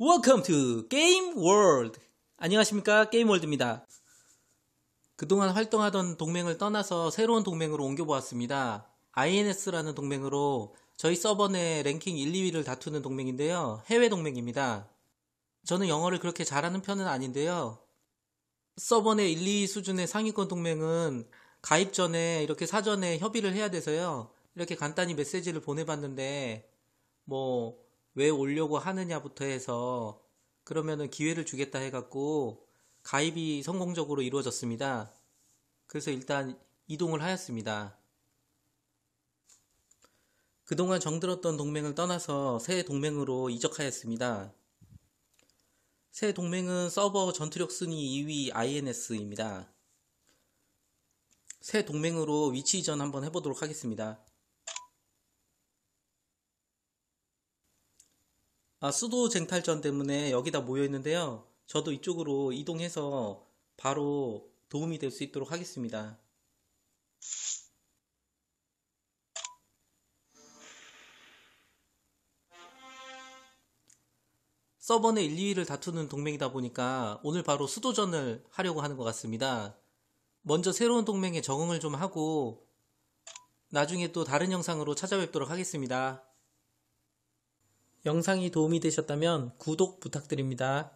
Welcome to Game World. 안녕하십니까? 게임 월드입니다. 그동안 활동하던 동맹을 떠나서 새로운 동맹으로 옮겨보았습니다. INS라는 동맹으로 저희 서버 내 랭킹 1, 2위를 다투는 동맹인데요. 해외 동맹입니다. 저는 영어를 그렇게 잘하는 편은 아닌데요. 서버 내 1, 2위 수준의 상위권 동맹은 가입 전에 이렇게 사전에 협의를 해야 돼서요. 이렇게 간단히 메시지를 보내봤는데 뭐왜 오려고 하느냐부터 해서 그러면은 기회를 주겠다 해갖고 가입이 성공적으로 이루어졌습니다. 그래서 일단 이동을 하였습니다. 그동안 정들었던 동맹을 떠나서 새 동맹으로 이적하였습니다. 새 동맹은 서버 전투력 순위 2위 INS입니다. 새 동맹으로 위치 이전 한번 해보도록 하겠습니다. 아, 수도 쟁탈전 때문에 여기다 모여 있는데요. 저도 이쪽으로 이동해서 바로 도움이 될 수 있도록 하겠습니다. 서번의 1, 2위를 다투는 동맹이다 보니까 오늘 바로 수도전을 하려고 하는 것 같습니다. 먼저 새로운 동맹에 적응을 좀 하고 나중에 또 다른 영상으로 찾아뵙도록 하겠습니다. 영상이 도움이 되셨다면 구독 부탁드립니다.